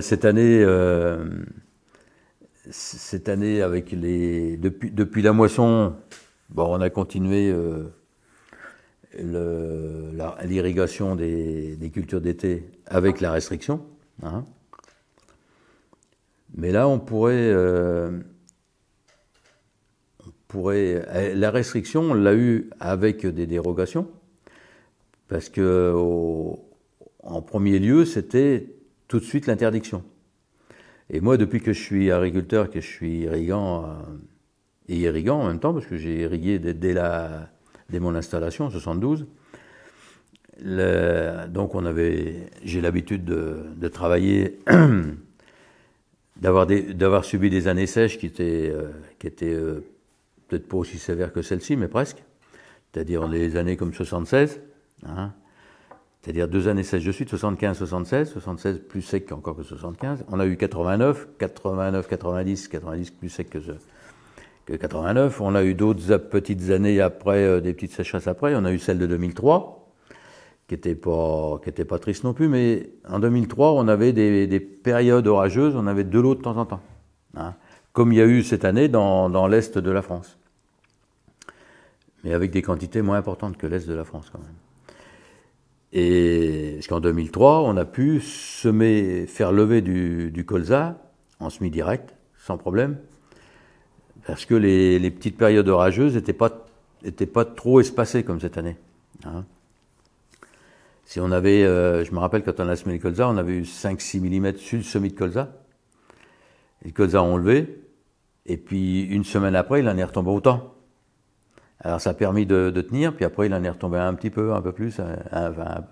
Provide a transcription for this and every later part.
cette année, euh, cette année avec les depuis, la moisson, bon, on a continué euh, l'irrigation des, cultures d'été avec la restriction. Hein. Mais là, on pourrait, euh, pourrait, eh, la restriction, on l'a eu avec des dérogations, parce que en premier lieu, c'était tout de suite l'interdiction. Et moi, depuis que je suis agriculteur, que je suis irrigant, euh, et irrigant en même temps, parce que j'ai irrigué dès, la, dès mon installation en 72, donc on avait, j'ai l'habitude de, travailler, d'avoir, d'avoir subi des années sèches qui étaient, euh, qui étaient euh, peut-être pas aussi sévères que celle-ci, mais presque. C'est-à-dire les années comme 76, hein, c'est-à-dire deux années sèches de suite, 75, 76, 76 plus sec encore que 75. On a eu 89, 89, 90, 90 plus sec que, que 89. On a eu d'autres petites années après, euh, des petites sécheresses après. On a eu celle de 2003 qui n'était pas qui était pas triste non plus, mais en 2003 on avait des, périodes orageuses, on avait de l'eau de temps en temps, hein, comme il y a eu cette année dans l'est de la France, mais avec des quantités moins importantes que l'est de la France quand même. Et jusqu'en 2003, on a pu semer, faire lever du, colza en semi-direct, sans problème, parce que les, petites périodes orageuses n'étaient pas, étaient pas trop espacées comme cette année. Hein. Si on avait, euh, je me rappelle quand on a semé le colza, on avait eu 5-6 mm sur le semis de colza. le colza a enlevé, et puis une semaine après, il en est retombé autant. Alors ça a permis de, tenir, puis après il en est retombé un petit peu, un peu plus. Un,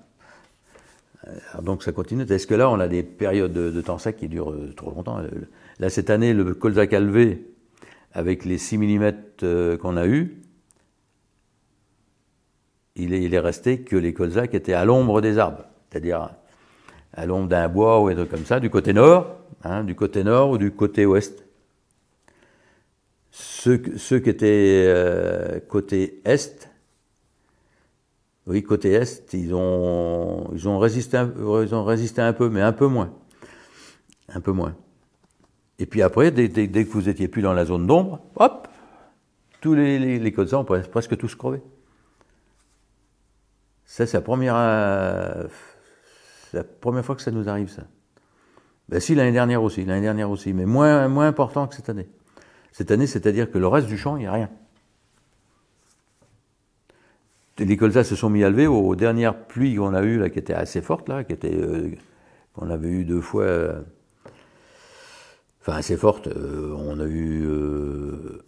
donc ça continue. Est-ce que là on a des périodes de, temps sec qui durent euh, trop longtemps euh, Là cette année, le colza calvé, avec les 6 mm euh, qu'on a eu, il est, resté que les colzas qui étaient à l'ombre des arbres, c'est-à-dire à l'ombre d'un bois ou des trucs comme ça, du côté nord, hein, du côté nord ou du côté ouest. Ceux, qui étaient euh, côté Est, oui, côté Est, ils ont, ils, ont résisté, ils ont résisté un peu, mais un peu moins. Un peu moins. Et puis après, dès, que vous étiez plus dans la zone d'ombre, hop, tous les, les, les codes ont presque tous crevé. Ça, c'est la première, euh, la première fois que ça nous arrive, ça. Ben si, l'année dernière aussi, l'année dernière aussi, mais moins, moins important que cette année. Cette année, c'est-à-dire que le reste du champ, il n'y a rien. Les colzas se sont mis à lever aux dernières pluies qu'on a eues, là, qui étaient assez fortes, là, qui étaient, euh, qu'on avait eu deux fois, euh, enfin assez fortes. Euh, on, a eu,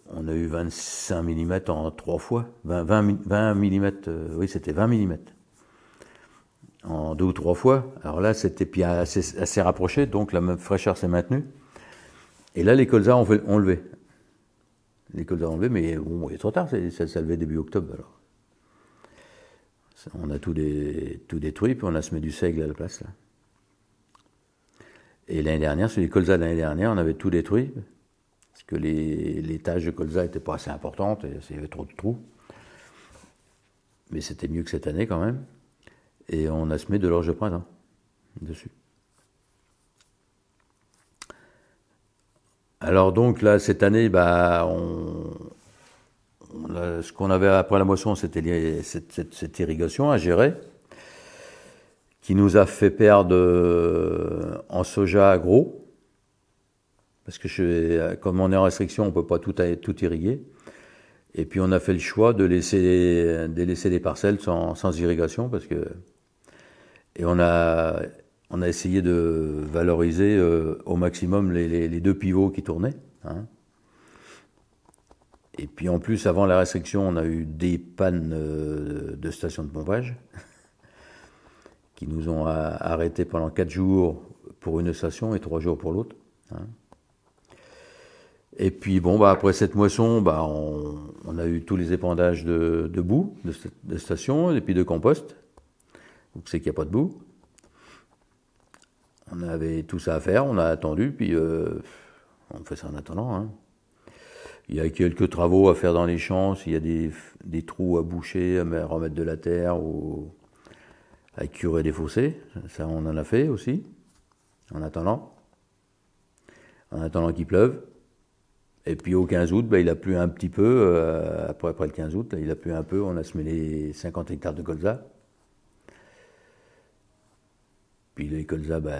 on a eu 25 mm en trois fois. 20, 20, mm, oui, c'était 20 mm en deux ou trois fois. Alors là, c'était puis assez, rapproché, donc la fraîcheur s'est maintenue. Et là, les colzas ont, ont levé l'école de enlevés, mais bon, il est trop tard, ça s'est début octobre alors. On a tout, tout, détruit, puis on a semé du seigle à la place Et l'année dernière, sur les colzas de l'année dernière, on avait tout détruit, parce que les, tâches de colza n'étaient pas assez importantes, il y avait trop de trous. Mais c'était mieux que cette année quand même. Et on a semé de l'orge de printemps hein, dessus. Alors donc là, cette année, bah, on, ce qu'on avait après la moisson, c'était cette, irrigation à gérer, qui nous a fait perdre euh, en soja gros, parce que je, euh, comme on est en restriction, on peut pas tout, irriguer. Et puis on a fait le choix de laisser, de laisser des parcelles sans, sans irrigation parce que et on a on a essayé de valoriser euh, au maximum les, deux pivots qui tournaient. Hein. Et puis en plus, avant la restriction, on a eu des pannes euh, de stations de pompage qui nous ont arrêtés pendant 4 jours pour une station et 3 jours pour l'autre. Hein. Et puis bon, bah, après cette moisson, bah, on, a eu tous les épandages de, boue, de, de, stations et puis de compost. Donc c'est qu'il n'y a pas de boue on avait tout ça à faire, on a attendu, puis euh, on fait ça en attendant. Hein. Il y a quelques travaux à faire dans les champs, s'il y a des, trous à boucher, à remettre de la terre, ou à curer des fossés, ça on en a fait aussi, en attendant. En attendant qu'il pleuve. Et puis au 15 août, ben, il a plu un petit peu, euh, après, après le 15 août, il a plu un peu, on a semé les 50 hectares de colza. Puis les colza, ben,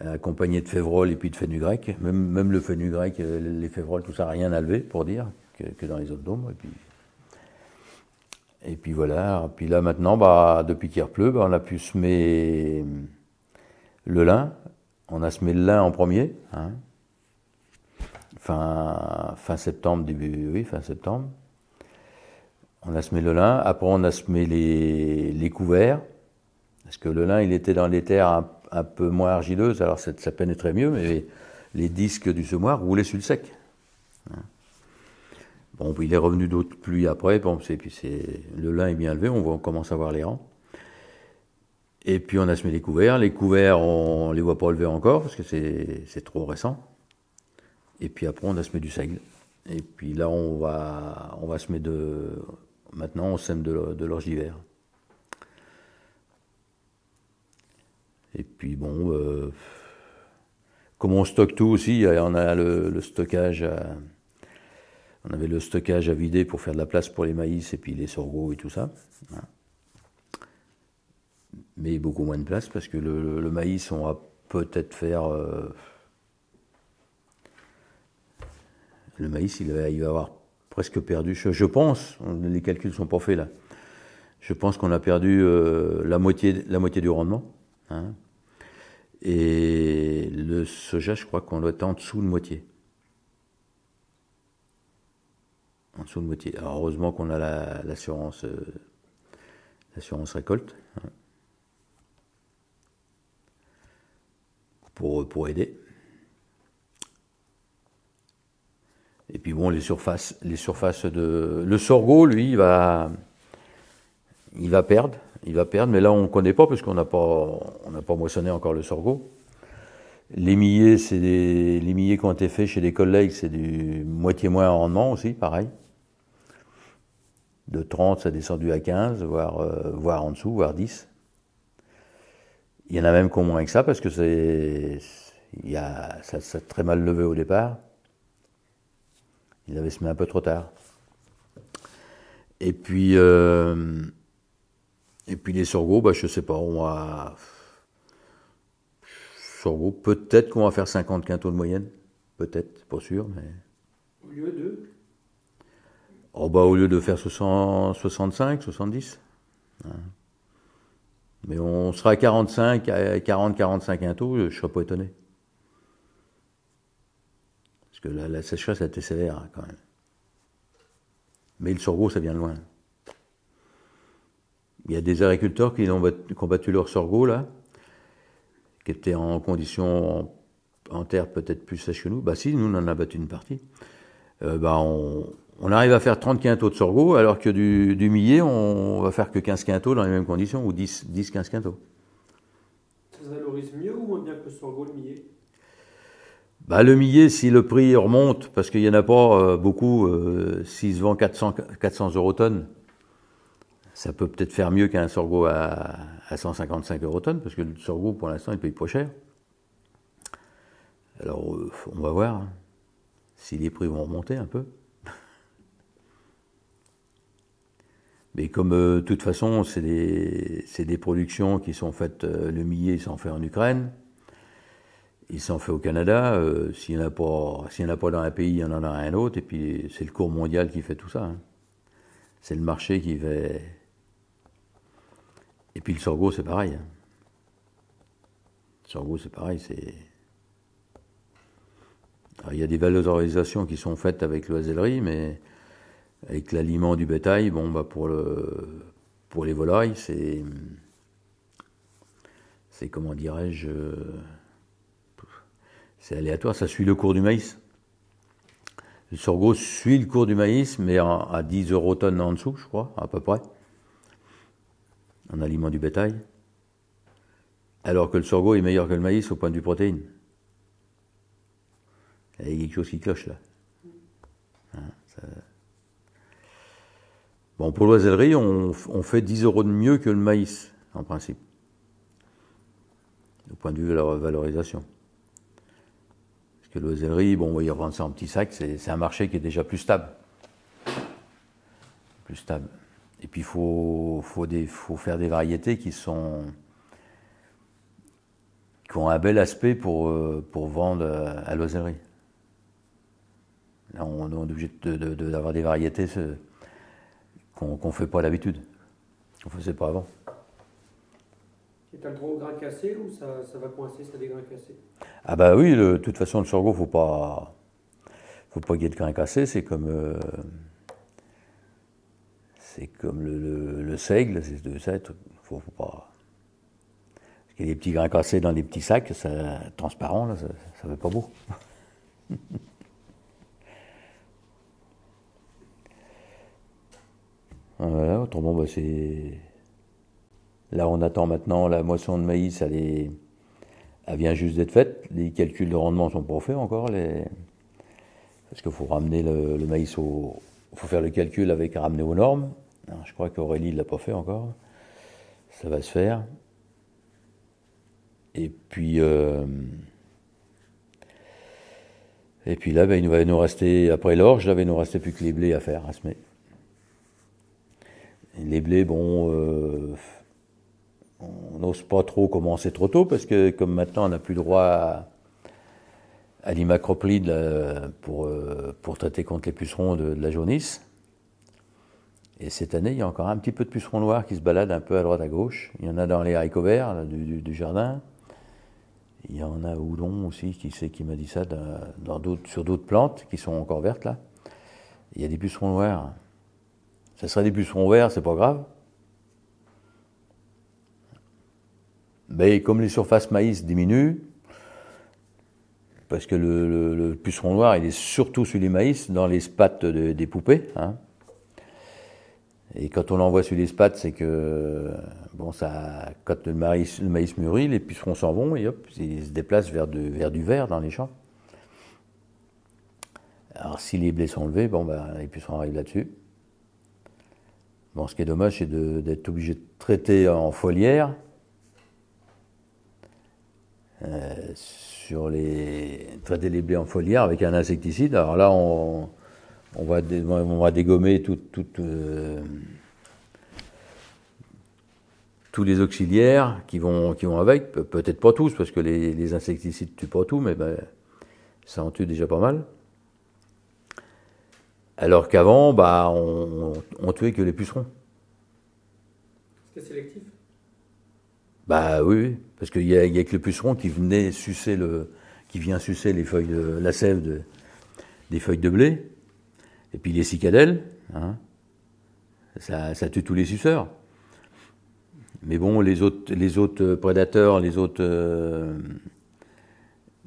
accompagné de févrole et puis de fenugrec. Même, le fenugrec, euh, les févroles, tout ça, rien à lever pour dire que, dans les zones d'ombre. Et puis, et puis voilà. Puis là maintenant, bah, depuis qu'il repleut, bah, on a pu semer le lin. On a semé le lin en premier, hein. fin, fin septembre, début, oui, fin septembre. On a semé le lin. Après, on a semé les couverts. Parce que le lin, il était dans des terres un, peu moins argileuses, alors ça, ça pénétrait mieux, mais les, disques du semoir roulaient sur le sec. Hein. Bon, il est revenu d'autres pluies après, bon, puis c'est, le lin est bien levé, on, commence à voir les rangs. Et puis on a semé les couverts. Les couverts, on les voit pas lever encore parce que c'est trop récent. Et puis après, on a semé du seigle. Et puis là, on va, on va semer de. Maintenant, on sème de, de l'orge d'hiver. Et puis bon, euh, comme on stocke tout aussi, on a le, le stockage à, on avait le stockage à vider pour faire de la place pour les maïs et puis les sorgho et tout ça. Mais beaucoup moins de place parce que le, maïs, on va peut-être faire. Euh, le maïs, il va, il avoir presque perdu, je, pense, les calculs ne sont pas faits là, je pense qu'on a perdu euh, la, moitié, la moitié du rendement. Hein, et le soja, je crois qu'on doit être en dessous de moitié. En dessous de moitié. heureusement qu'on a l'assurance euh, l'assurance récolte hein, pour, pour aider. Et puis bon, les surfaces, les surfaces de. Le sorgho, lui, va, il va perdre il va perdre, mais là on ne connaît pas parce qu'on n'a pas, on pas moissonné encore le sorgho. Les milliers, c'est les milliers qui ont été faits chez des collègues, c'est du moitié moins en rendement aussi, pareil. De 30, ça a descendu à 15, voire, euh, voire en dessous, voire 10. Il y en a même qui ont moins que ça parce que c'est, il y a, ça, s'est très mal levé au départ. Il avait semé un peu trop tard. Et puis, euh, et puis les sorgho, bah, je sais pas, on va. Sorgho, peut-être qu'on va faire 50 quintaux de moyenne. Peut-être, pas sûr, mais. Au lieu de oh, bah, Au lieu de faire 65, 70. Hein. Mais on sera à 45, 40, 45 quintaux, je ne serais pas étonné. Parce que la, sécheresse a été sévère, quand même. Mais le sorgho, ça vient de loin il y a des agriculteurs qui ont battu, leur sorgho, là, qui étaient en condition en, terre peut-être plus sèche que nous. Bah si, nous, on en a battu une partie. Euh, bah, on, arrive à faire 30 quintaux de sorgho, alors que du, du millet, on va faire que 15 quintaux dans les mêmes conditions, ou 10-15 quintaux. Ça valorise mieux ou on bien que le sorgho, le millet bah, le millet, si le prix remonte, parce qu'il n'y en a pas euh, beaucoup, s'ils euh, s'il se vend 400, 400 euros tonnes, ça peut peut-être faire mieux qu'un sorgho à, à 155 euros tonne, parce que le sorgho, pour l'instant, il paye pas cher. Alors, euh, on va voir hein, si les prix vont remonter un peu. Mais comme euh, de toute façon, c'est des, des, productions qui sont faites, euh, le millier s'en fait en Ukraine, il s'en fait au Canada, s'il n'y en, a pas dans un pays, il y en a rien un autre, et puis c'est le cours mondial qui fait tout ça. Hein. C'est le marché qui fait, et puis le sorgho, c'est pareil. Hein. Le sorgho, c'est pareil, c'est. il y a des valorisations qui sont faites avec l'oisellerie, mais avec l'aliment du bétail, bon, bah pour, le, pour les volailles, c'est. C'est comment dirais-je. C'est aléatoire, ça suit le cours du maïs. Le sorgho suit le cours du maïs, mais à 10 euros tonnes en dessous, je crois, à peu près en aliment du bétail, alors que le sorgho est meilleur que le maïs au point de vue protéine. Il y a quelque chose qui cloche là. Hein, bon, pour l'oisellerie, on, fait 10 euros de mieux que le maïs, en principe, au point de vue de la valorisation. Parce que l'oisellerie, bon, on va y revendre ça en petit sac, c'est un marché qui est déjà plus stable. Plus stable. Et puis il faut, faut, faire des variétés qui sont qui ont un bel aspect pour, euh, pour vendre euh, à l'oiserie. Là, on, est obligé d'avoir de, de, des variétés qu'on ne fait pas d'habitude, On ne faisait pas avant. Et tu as le droit au grain cassé ou ça, ça va coincer ça des grains cassés Ah bah oui, de toute façon, le sorgho, il ne faut pas, faut pas qu'il y de grains cassés, c'est comme... Euh, c'est comme le, seigle, c'est de ça, faut, faut pas. Parce qu'il y a des petits grains cassés dans des petits sacs, ça, transparent, ça, ne fait pas beau. Ah, voilà, autrement, bah, c'est. Là, on attend maintenant la moisson de maïs, elle, vient juste d'être faite. Les calculs de rendement sont pas faits encore. Parce qu'il faut ramener le, maïs au. Il faut faire le calcul avec ramener aux normes je crois qu'Aurélie ne l'a pas fait encore. Ça va se faire. Et puis, euh, et puis là, ben, il va nous rester, après l'orge, il ben, il nous rester plus que les blés à faire, à les blés, bon, euh, on n'ose pas trop commencer trop tôt parce que comme maintenant, on n'a plus droit à, à pour, euh, pour traiter contre les pucerons de la jaunisse. Et cette année, il y a encore un petit peu de pucerons noirs qui se baladent un peu à droite à gauche. Il y en a dans les haricots verts du, jardin. Il y en a Oudon aussi qui sait qui m'a dit ça sur d'autres plantes qui sont encore vertes là. Il y a des pucerons noirs. Ça serait des pucerons verts, c'est pas grave. Mais comme les surfaces maïs diminuent, parce que le, puceron noir, il est surtout sur les maïs, dans les spates des poupées. Hein, et quand on l'envoie sur les spades, c'est que, bon, ça, quand le maïs, le maïs mûrit, les pucerons s'en vont et hop, ils se déplacent vers, du vert dans les champs. Alors, si les blés sont levés, bon, ben, les pucerons arrivent là-dessus. Bon, ce qui est dommage, c'est d'être obligé de traiter en foliaire. Euh, sur les traiter les blés en foliaire avec un insecticide. Alors là, on, on va, on va dégommer tout, euh, tous les auxiliaires qui vont, qui avec, peut-être pas tous, parce que les, insecticides tuent pas tout, mais ben, ça en tue déjà pas mal. Alors qu'avant, bah, on, on, tuait que les pucerons. C'est sélectif Bah oui, parce qu'il y, a, que le puceron qui venait sucer le, qui vient sucer les feuilles de la sève des feuilles de blé. Et puis les cicadelles, hein. ça, ça, tue tous les suceurs. Mais bon, les autres, les autres prédateurs, les autres, euh,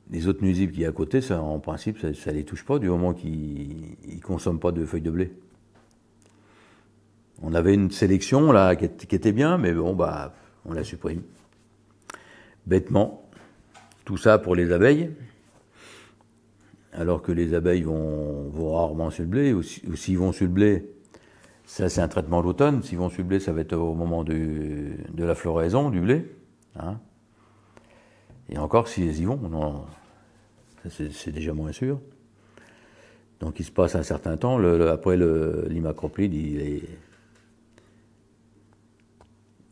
les autres nuisibles qui y à côté, ça, en principe, ça ne les touche pas du moment qu'ils consomment pas de feuilles de blé. On avait une sélection là qui, qui était bien, mais bon, bah, on la supprime. Bêtement. Tout ça pour les abeilles alors que les abeilles vont, rarement sur le blé, ou s'ils vont sur le blé, ça c'est un traitement d'automne, s'ils vont sur le blé, ça va être au moment de la floraison du blé. Hein. Et encore, s'ils y vont, non, c'est déjà moins sûr. Donc il se passe un certain temps, le, après l'imacroplide, il est,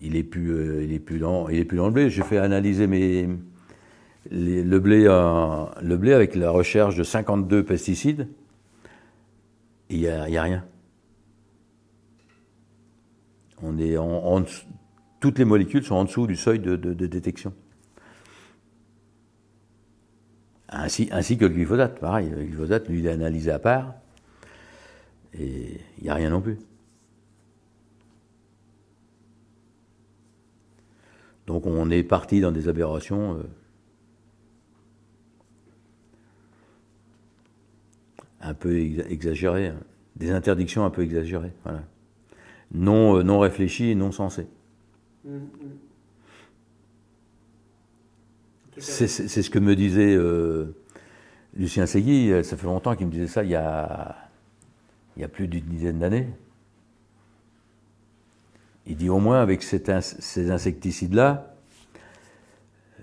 il est plus, euh, il est plus dans, il est plus dans le blé. J'ai fait analyser mes, le, blé euh, le blé avec la recherche de 52 pesticides, il n'y a, rien. On est en, toutes les molécules sont en dessous du seuil de, détection. Ainsi, ainsi, que le glyphosate, pareil. Le glyphosate, lui, il est analysé à part. Et il n'y a rien non plus. Donc on est parti dans des aberrations. Euh, un peu exagéré, hein. des interdictions un peu exagérées, voilà. non, euh, non réfléchies et non sensées. C'est ce que me disait euh, Lucien Segui, euh, ça fait longtemps qu'il me disait ça, il y a, plus d'une dizaine d'années. Il dit au moins avec ces insecticides-là,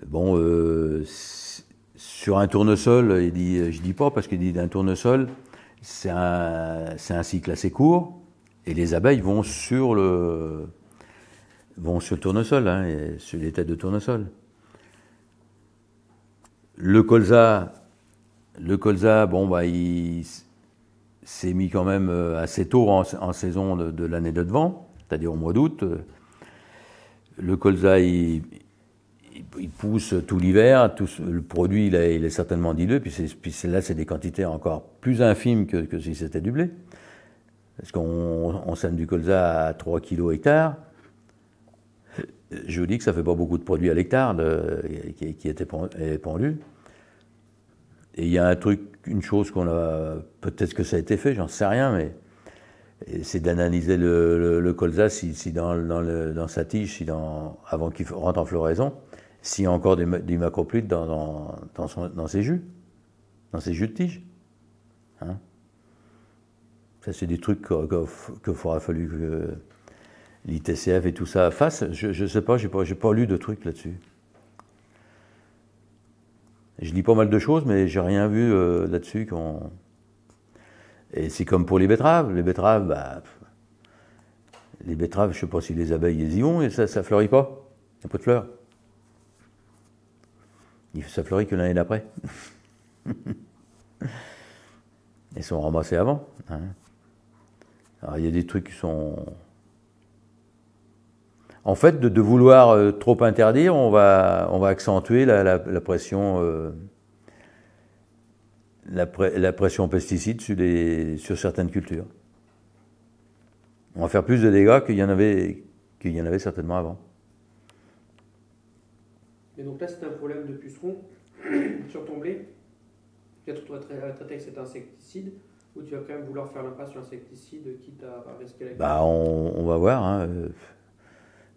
bon, sur un tournesol, il dit, je dis pas parce qu'il dit d'un tournesol, c'est un, cycle assez court et les abeilles vont sur le, sur tournesol, hein, et sur les têtes de tournesol. Le colza, le colza, bon bah il s'est mis quand même euh, assez tôt en, saison de, de l'année de devant, c'est-à-dire au mois d'août. Le colza, il, il pousse tout l'hiver, tout, le produit il est, certainement dilué, puis, puis là c'est des quantités encore plus infimes que, si c'était du blé. Parce qu'on sème du colza à 3 kg hectare. Je vous dis que ça fait pas beaucoup de produits à l'hectare qui, qui est pendu. Et il y a un truc, une chose qu'on a, peut-être que ça a été fait, j'en sais rien, mais c'est d'analyser le, le, colza si, dans, le, dans, sa tige, si dans, avant qu'il rentre en floraison, s'il y a encore des, des macroplutes dans, ses jus, dans ses jus de tige. Hein ça, c'est des trucs qu'il que, faudra fallu que l'ITCF et tout ça fasse. Je ne sais pas, je n'ai pas, lu de trucs là-dessus. Je lis pas mal de choses, mais j'ai rien vu euh, là-dessus. qu'on... Et c'est comme pour les betteraves. Les betteraves, bah, les betteraves, je ne sais pas si les abeilles les y ont, et ça ne fleurit pas. Il n'y a pas de fleurs. Ça fleurit que l'année d'après. Ils sont ramassés avant. Hein. Alors il y a des trucs qui sont. En fait, de, vouloir euh, trop interdire, on va, on va accentuer la, pression. Euh, la, pression pesticide sur, les, sur certaines cultures. On va faire plus de dégâts qu'il y en avait, qu'il y en avait certainement avant. Et donc là, c'est un problème de puceron sur ton blé. Tu être te à traiter avec cet insecticide ou tu vas quand même vouloir faire l'impasse sur l'insecticide quitte à risquer la bah, on, va voir. Hein.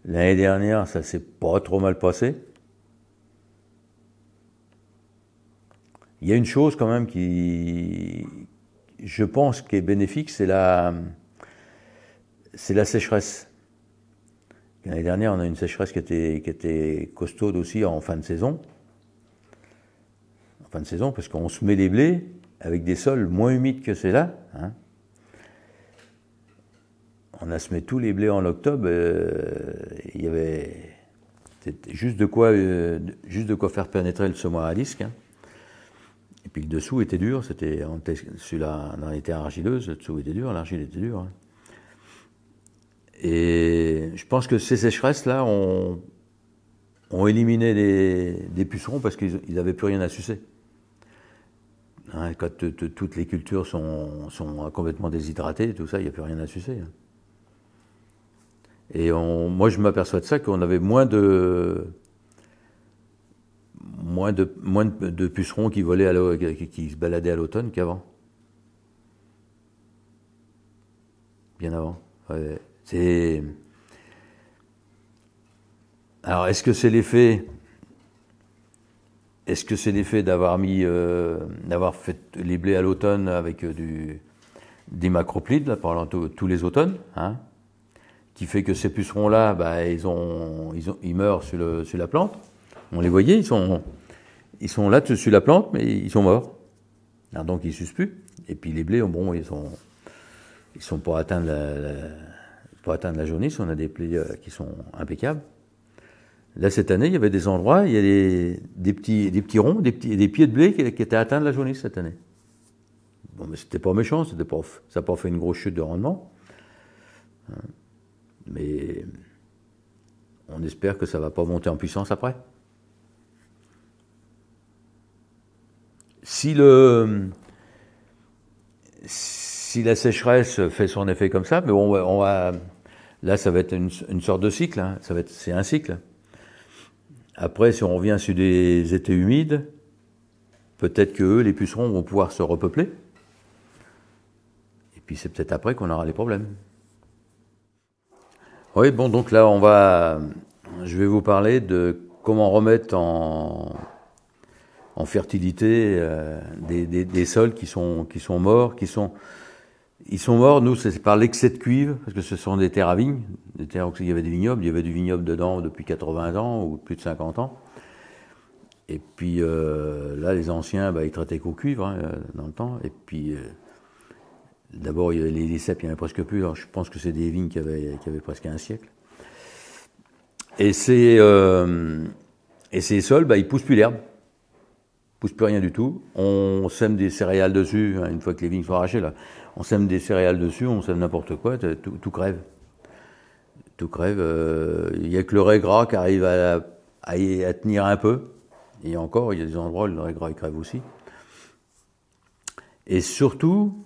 L'année dernière, ça s'est pas trop mal passé. Il y a une chose quand même qui, je pense, qui est bénéfique, c'est la, c'est la sécheresse. L'année dernière, on a une sécheresse qui était, qui costaude aussi en fin de saison. En fin de saison, parce qu'on se met des blés avec des sols moins humides que ceux-là. Hein. On a semé tous les blés en octobre. Euh, il y avait euh, juste de, quoi, faire pénétrer le semoir à disque. Hein. Et puis le dessous était dur. C'était, celui-là, dans était argileuse, le dessous était dur, l'argile était dure. Hein. Et je pense que ces sécheresses-là ont, éliminé des, pucerons parce qu'ils n'avaient plus rien à sucer. Hein, quand toutes les cultures sont, complètement déshydratées, tout ça, il n'y a plus rien à sucer. Hein. Et on, moi, je m'aperçois de ça qu'on avait moins de moins de moins de, pucerons qui volaient qui se baladaient à l'automne qu'avant. Bien avant. Ouais. C'est. Alors, est-ce que c'est l'effet Est-ce que c'est l'effet d'avoir mis, euh, d'avoir fait les blés à l'automne avec euh, du, des macroplides, là, pendant tous les automnes, hein, qui fait que ces pucerons-là, bah, ils, ont, ils, ont, ils meurent sur, le, sur, la plante. On les voyait, ils sont, ils sont là sur la plante, mais ils sont morts. Alors, donc, ils plus. Et puis les blés, bon, ils sont, ils sont pour atteindre la atteint atteindre la jaunisse. On a des plis euh, qui sont impeccables. Là, cette année, il y avait des endroits, il y a des, petits, des petits ronds, des, pieds de blé qui, étaient atteints de la jaunisse cette année. Bon, mais c'était pas méchant, c'était ça n'a pas fait une grosse chute de rendement. Hein. Mais on espère que ça va pas monter en puissance après. Si, le, si la sécheresse fait son effet comme ça, mais bon, on va, Là, ça va être une, sorte de cycle. Hein. Ça va être, c'est un cycle. Après, si on revient sur des étés humides, peut-être que eux, les pucerons vont pouvoir se repeupler. Et puis c'est peut-être après qu'on aura les problèmes. Oui, bon, donc là, on va, je vais vous parler de comment remettre en, fertilité euh, des, des, sols qui sont, qui sont morts, qui sont ils sont morts, nous, c'est par l'excès de cuivre, parce que ce sont des terres à vignes, des terres où il y avait des vignobles, il y avait du vignoble dedans depuis 80 ans ou plus de 50 ans. Et puis euh, là, les anciens, bah, ils traitaient qu'au cuivre hein, euh, dans le temps. Et puis, euh, d'abord, les, les cèpes, il n'y en avait presque plus. Alors, je pense que c'est des vignes qui avaient, qui avaient, presque un siècle. Et ces, et ces sols, bah, ils poussent plus l'herbe Ils poussent plus rien du tout. On sème des céréales dessus, hein, une fois que les vignes sont arrachées. Là. On sème des céréales dessus, on sème n'importe quoi, tout, crève. Tout crève. Euh, il y n'y a que le raie gras qui arrive à, tenir un peu. Et encore, il y a des endroits où le raie gras crève aussi. Et surtout,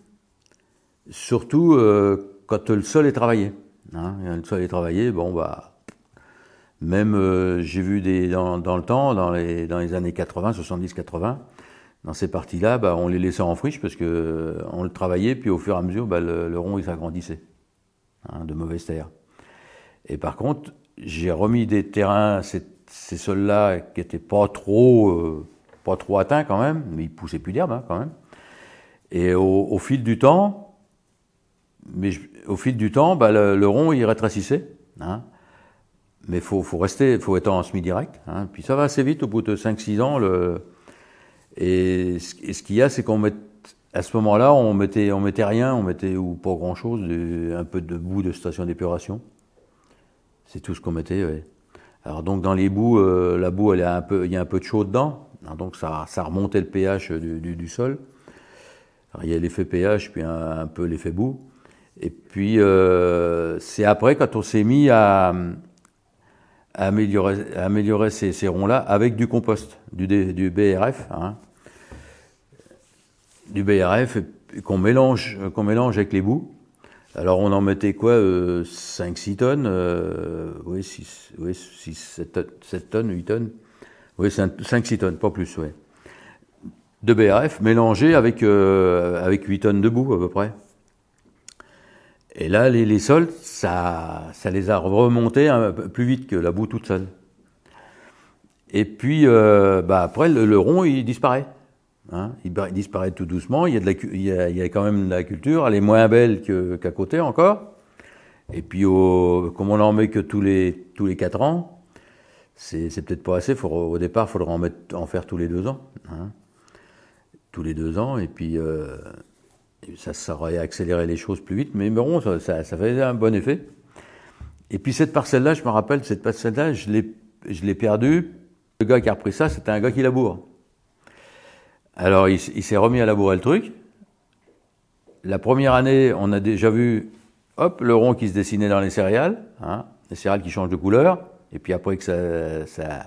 surtout euh, quand le sol est travaillé. Hein, le sol est travaillé, bon bah, même euh, j'ai vu des dans, le temps, dans dans les années 80, 70, 80, dans ces parties-là, bah, on les laissait en friche parce que euh, on le travaillait, puis au fur et à mesure, bah, le, rond il s'agrandissait hein, de mauvaise terre. Et par contre, j'ai remis des terrains, ces, ces sols-là qui étaient pas trop, euh, pas trop atteints quand même, mais ils poussaient plus d'herbe hein, quand même. Et au, au, fil du temps, mais au fil du temps, bah, le, rond il rétrécissait. Hein, mais faut, faut rester, faut être en semi-direct. Hein. Puis ça va assez vite, au bout de 5-6 ans, le, et, ce qu'il y a, c'est qu'on met, à ce moment-là, on mettait, on mettait rien, on mettait ou pas grand-chose, un peu de boue de station d'épuration. C'est tout ce qu'on mettait. Alors donc dans les boues, euh, la boue, elle est un peu, il y a un peu de chaud dedans, donc ça, ça remontait le pH du, du, du sol. Alors, il y a l'effet pH, puis un, peu l'effet boue. Et puis euh, c'est après quand on s'est mis à, à améliorer, à améliorer ces, ces ronds-là avec du compost, du, du BRF. Hein du BRF qu'on mélange, qu'on mélange avec les bouts. Alors on en mettait quoi euh, 5-6 tonnes euh, Oui, 6, 6, 7, tonnes, 8 tonnes Oui, 5-6 tonnes, pas plus, ouais. De BRF mélangé avec, euh, avec 8 tonnes de boue à peu près. Et là, les, les sols, ça, ça les a remontés un peu plus vite que la boue toute seule. Et puis, euh, bah, après, le rond, il disparaît. Hein. il disparaît tout doucement. Il y, a de la, quand même de la culture. Elle est moins belle qu'à côté encore. Et puis, au, comme on en met que tous les, tous les 4 ans, c'est peut-être pas assez. au départ, il faudra en, mettre, en faire tous les 2 ans. Hein. Tous les 2 ans. Et puis, euh, ça, ça aurait accéléré les choses plus vite. Mais bon, ça, ça, ça faisait un bon effet. Et puis, cette parcelle-là, je me rappelle, cette parcelle-là, je l'ai perdue. Le gars qui a repris ça, c'était un gars qui laboure. Alors, il, s'est remis à labourer le truc. La première année, on a déjà vu, hop, le rond qui se dessinait dans les céréales, hein, les céréales qui changent de couleur, et puis après que ça, ça,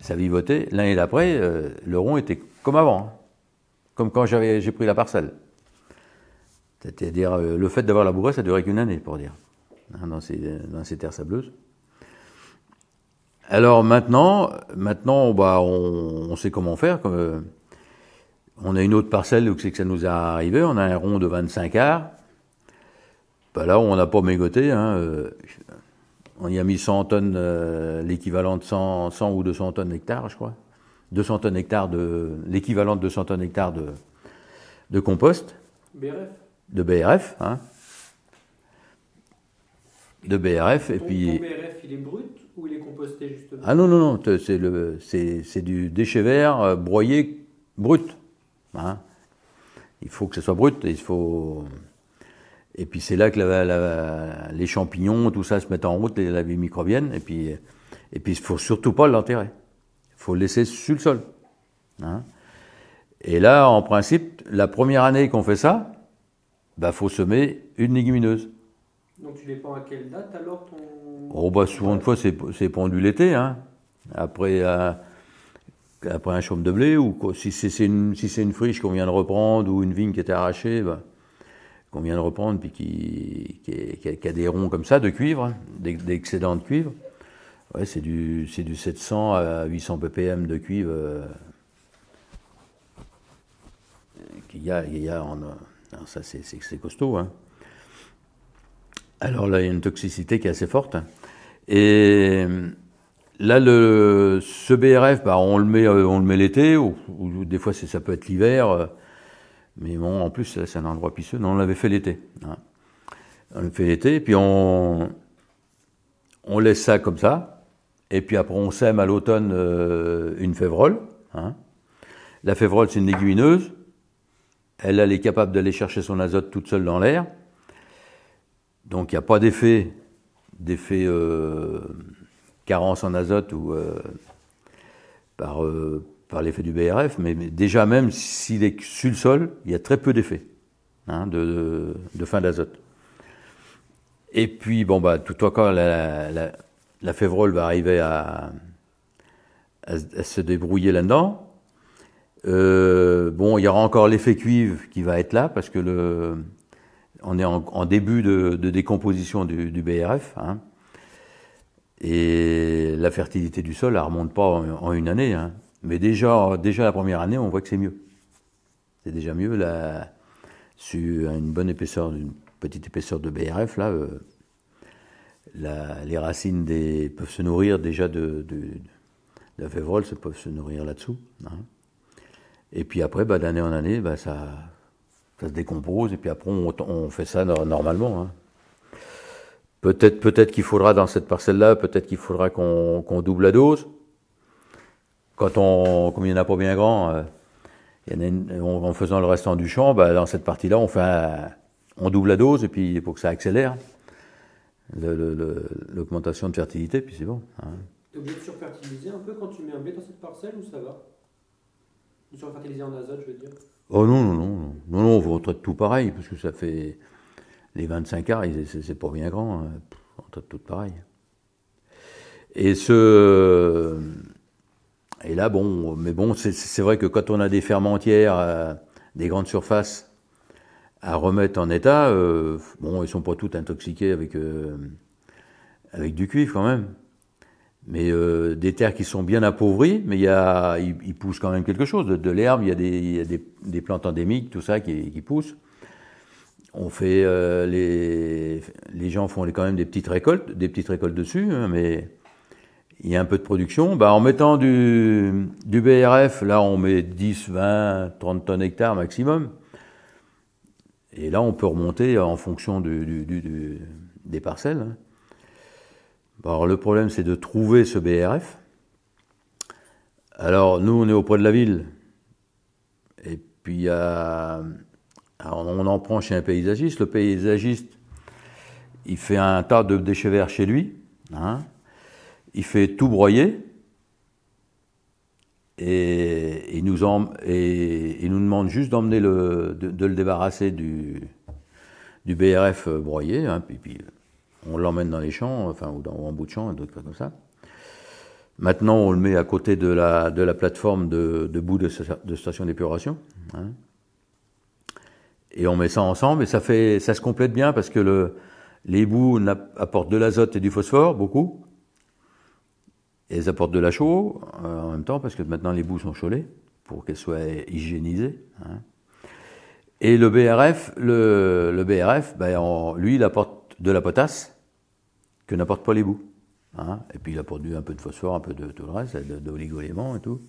ça vivotait, l'année d'après, euh, le rond était comme avant, hein, comme quand j'avais, j'ai pris la parcelle. C'est-à-dire, euh, le fait d'avoir labouré, ça durait qu'une année, pour dire, hein, dans, ces, dans ces terres sableuses. Alors maintenant, maintenant, bah, on, on sait comment faire. Comme, euh, on a une autre parcelle où c'est que ça nous est arrivé, on a un rond de 25 arts. Ben là, on n'a pas mégoté. Hein, euh, on y a mis 100 tonnes, euh, l'équivalent de 100, ou 200 tonnes d'hectares je crois. 200 tonnes hectares de. L'équivalent de 200 tonnes d'hectares de, de compost. BRF. De BRF, hein. De BRF, et puis. Ton BRF, il est brut ou il est composté justement Ah non, non, non, c'est du déchet vert euh, broyé brut. Hein. il faut que ce soit brut, il faut. Et puis c'est là que les champignons, tout ça se mettent en route, la vie microbienne, et puis et puis il faut surtout pas l'enterrer. Il faut le laisser sur le sol. Hein. et là, en principe, la première année qu'on fait ça, bah faut semer une légumineuse. Donc tu dépends à quelle date alors ton... Oh bah souvent une fois c'est pendu l'été, hein. Après. Euh, après un chaume de blé, ou si c'est une, friche qu'on vient de reprendre, ou une vigne qui était arrachée, ben, qu'on vient de reprendre, puis qui, qui, a, des ronds comme ça de cuivre, d'excédent de cuivre, ouais, c'est du, du 700 à 800 ppm de cuivre euh, qu'il y y a en, alors ça c'est costaud. Hein. Alors là, il y a une toxicité qui est assez forte. Hein. Et Là, le, ce BRF, bah, on le met, euh, on le met l'été, ou, des fois ça peut être l'hiver. Euh, mais bon, en plus, c'est un endroit pisseux. Non, on l'avait fait l'été. Hein. On le fait l'été, et puis on, on laisse ça comme ça. Et puis après, on sème à l'automne euh, une févrole. Hein. La févrole, c'est une légumineuse. Elle, elle est capable d'aller chercher son azote toute seule dans l'air. Donc, il n'y a pas d'effet, d'effet carence en azote ou euh, par, euh, par l'effet du BRF, mais, déjà même s'il est sur le sol, il y a très peu d'effet hein, de, fin d'azote. Et puis, bon, bah, tout à la, la, la févrole va arriver à, se débrouiller là-dedans. Euh, bon, il y aura encore l'effet cuivre qui va être là parce que le, on est en, début de, décomposition du, BRF. Hein. Et la fertilité du sol, elle remonte pas en, une année. Hein. Mais déjà, déjà la première année, on voit que c'est mieux. C'est déjà mieux. Là, sur une bonne épaisseur, une petite épaisseur de BRF, là, euh, la, les racines des, peuvent se nourrir déjà de, de, de la févrole, se peuvent se nourrir là-dessous. Hein. Et puis après, bah, d'année en année, bah, ça, ça se décompose. Et puis après, on, on fait ça normalement. Hein. Peut-être peut-être qu'il faudra dans cette parcelle-là, peut-être qu'il faudra qu'on double la dose. Quand on, comme il n'y en a pas bien grand, euh, il y en, en faisant le restant du champ, bah, dans cette partie-là, on fait on double la dose et puis pour que ça accélère l'augmentation de fertilité, puis c'est bon. Hein. T'es obligé de surfertiliser un peu quand tu mets un blé dans cette parcelle ou ça va De surfertiliser en azote, je veux dire Oh non, non, non, non, non, on traite tout pareil, parce que ça fait les 25 quarts, c'est pas bien grand, en hein. tout pareil. Et ce. Et là, bon, mais bon, c'est vrai que quand on a des fermentières, euh, des grandes surfaces à remettre en état, euh, bon, elles sont pas toutes intoxiquées avec, euh, avec du cuivre quand même. Mais des terres qui sont bien appauvries, mais il y a, ils, poussent quand même quelque chose. De, l'herbe, il y a, des, plantes endémiques, tout ça qui, pousse on fait euh, les, les gens font quand même des petites récoltes, des petites récoltes dessus, hein, mais il y a un peu de production. Bah, en mettant du, du BRF, là on met 10, 20, 30 tonnes hectares maximum. Et là on peut remonter en fonction du, du, des parcelles. Hein. Bah, alors le problème c'est de trouver ce BRF. Alors nous on est auprès de la ville. Et puis il on en prend chez un paysagiste. Le paysagiste, il fait un tas de déchets verts chez lui. Hein. Il fait tout broyer. Et il nous, en, et, il nous demande juste d'emmener le, de, le débarrasser du, du BRF euh, broyé. Hein, puis, on l'emmène dans les champs, enfin, ou, dans, en bout de champ, d'autres choses comme ça. Maintenant, on le met à côté de la, de la plateforme de, de bout de, de station d'épuration. Hein et on met ça ensemble et ça fait, ça se complète bien parce que le, bouts apportent de l'azote et du phosphore, beaucoup. Et elles apportent de la chaux euh, en même temps parce que maintenant les boues sont cholés, pour qu'elles soient hygiénisées. Hein. Et le BRF, le, le BRF, ben, lui, il apporte de la potasse que n'apportent pas les boues. Hein. Et puis il apporte un peu de phosphore, un peu de tout le reste, doligo et tout.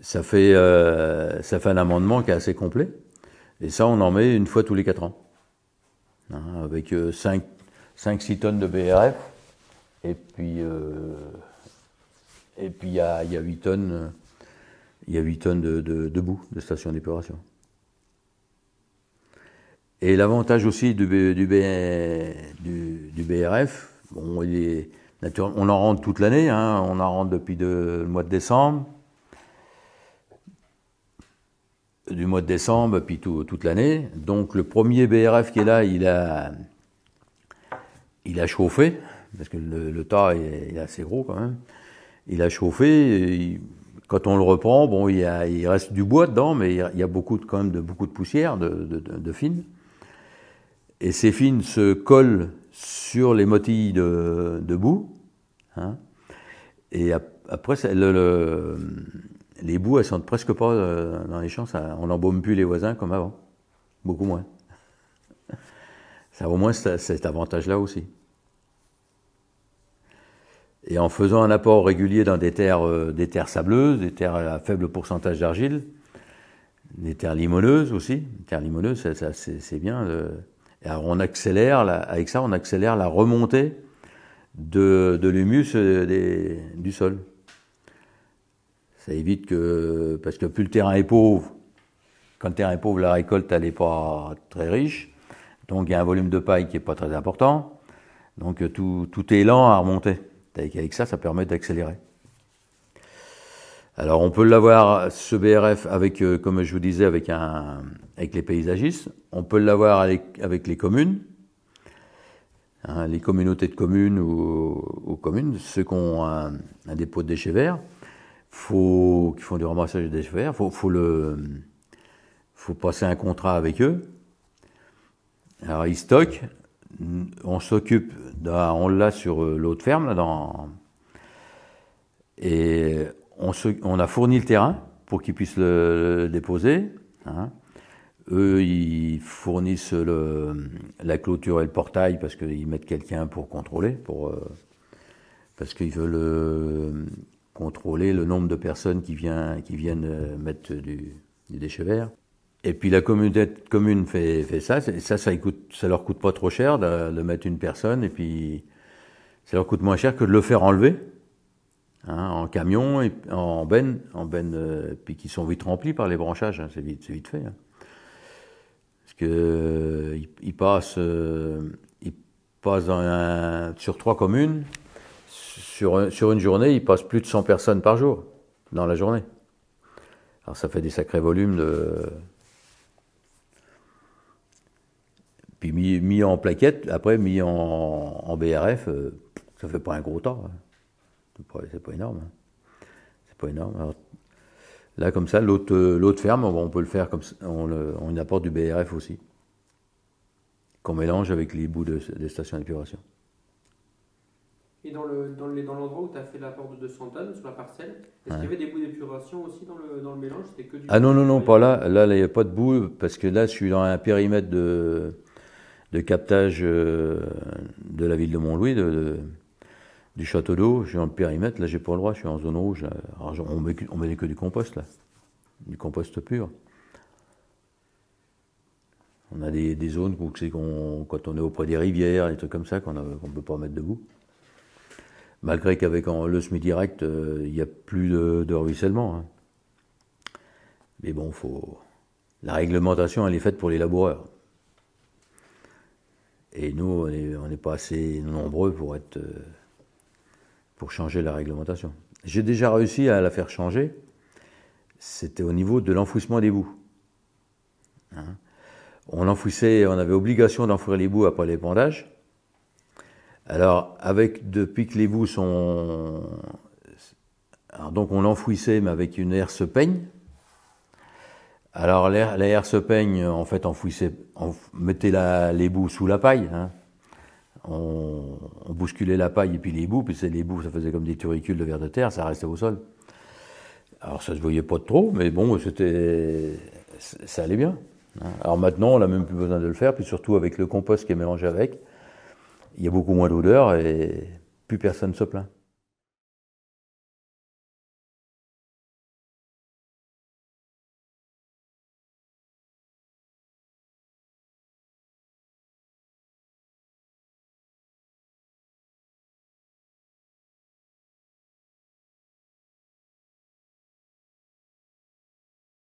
Ça fait, euh, ça fait un amendement qui est assez complet. Et ça, on en met une fois tous les quatre ans. Hein, avec 5-6 euh, tonnes de BRF. Et puis, euh, et puis il y a, y a, 8 tonnes, il y a 8 tonnes de, de, de boue de station d'épuration. Et l'avantage aussi du, du, du, BRF, bon, on en rentre toute l'année, hein, on en rentre depuis le mois de décembre, du mois de décembre, puis tout, toute l'année. Donc le premier BRF qui est là, il a, il a chauffé, parce que le, tas est, assez gros quand même. Il a chauffé. Et quand on le reprend, bon, il, y a, il, reste du bois dedans, mais il y a beaucoup de, quand même de, beaucoup de poussière, de, de, de fines. Et ces fines se collent sur les motilles de, boue. Hein. Et après, le, le, les boues, elles sentent presque pas euh, dans les champs. Ça, on n'embaume plus les voisins comme avant. Beaucoup moins. Ça a au moins cet avantage-là aussi. Et en faisant un apport régulier dans des terres, euh, des terres sableuses, des terres à faible pourcentage d'argile, des terres limoneuses aussi, des terres limoneuses, c'est bien. Euh. alors on accélère, la, avec ça, on accélère la remontée de, de l'humus du sol. Ça évite que, parce que plus le terrain est pauvre, quand le terrain est pauvre, la récolte, elle n'est pas très riche. Donc il y a un volume de paille qui n'est pas très important. Donc tout, tout est lent à remonter. Avec ça, ça permet d'accélérer. Alors on peut l'avoir, ce BRF, avec, euh, comme je vous disais, avec, un, avec les paysagistes. On peut l'avoir avec, les communes, hein, les communautés de communes ou, communes, ceux qui ont un dépôt de déchets verts faut, qui font du ramassage des verts. faut, faut le, faut passer un contrat avec eux. Alors ils stockent, on s'occupe, on l'a sur euh, l'autre ferme là, dans, et on, se, on a fourni le terrain pour qu'ils puissent le, déposer. Hein. Eux, ils fournissent le, la clôture et le portail parce qu'ils mettent quelqu'un pour contrôler, pour, euh, parce qu'ils veulent euh, contrôler le nombre de personnes qui, vient, qui viennent euh, mettre du, déchets déchet vert. Et puis la commune, commune fait, fait ça, ça, ça, écoute ça leur coûte pas trop cher de, mettre une personne, et puis ça leur coûte moins cher que de le faire enlever hein, en camion, et, en benne, en benne, euh, puis qui sont vite remplis par les branchages, hein. c'est vite, vite fait. Hein. Parce que euh, passent, sur trois communes, sur, une journée, il passe plus de 100 personnes par jour, dans la journée. Alors ça fait des sacrés volumes de... Puis mis, en plaquette, après mis en, BRF, euh, ça fait pas un gros temps. Hein. C'est pas, énorme. Hein. C'est pas énorme. là, comme ça, l'autre euh, ferme, on peut le faire comme ça, on, apporte du BRF aussi, qu'on mélange avec les bouts des stations d'épuration. Et dans l'endroit le, dans dans où tu as fait porte de 200 tonnes sur la parcelle, est-ce qu'il y avait des bouts d'épuration aussi dans le, dans le mélange Ah non, non, non, pas là. Là, il n'y a pas de boue parce que là, je suis dans un périmètre de, captage euh, de la ville de Montlouis, de, du château d'eau. Je suis dans le périmètre. Là, j'ai pas le droit. Je suis en zone rouge. on met, met que du compost là, du compost pur. On a des, zones où, quand on est auprès des rivières, des trucs comme ça qu'on ne peut pas mettre debout malgré qu'avec le semi-direct, euh, il n'y a plus de, ruissellement. Hein. Mais bon, faut... la réglementation, elle est faite pour les laboureurs. Et nous, on n'est pas assez nombreux pour, être, euh, pour changer la réglementation. J'ai déjà réussi à la faire changer. C'était au niveau de l'enfouissement des bouts. Hein. on enfouissait, on avait obligation d'enfouir les bouts après l'épandage. Alors, avec depuis que les boues sont. Alors, donc, on l'enfouissait, mais avec une herse peigne. Alors, la, peigne, en fait, enfouissait, on mettait les bouts sous la paille. Hein. On, bousculait la paille et puis les bouts, puis les bouts, ça faisait comme des turicules de verre de terre, ça restait au sol. Alors, ça se voyait pas trop, mais bon, c'était. Ça allait bien. Hein. Alors maintenant, on n'a même plus besoin de le faire, puis surtout avec le compost qui est mélangé avec, il y a beaucoup moins d'odeurs et plus personne se plaint.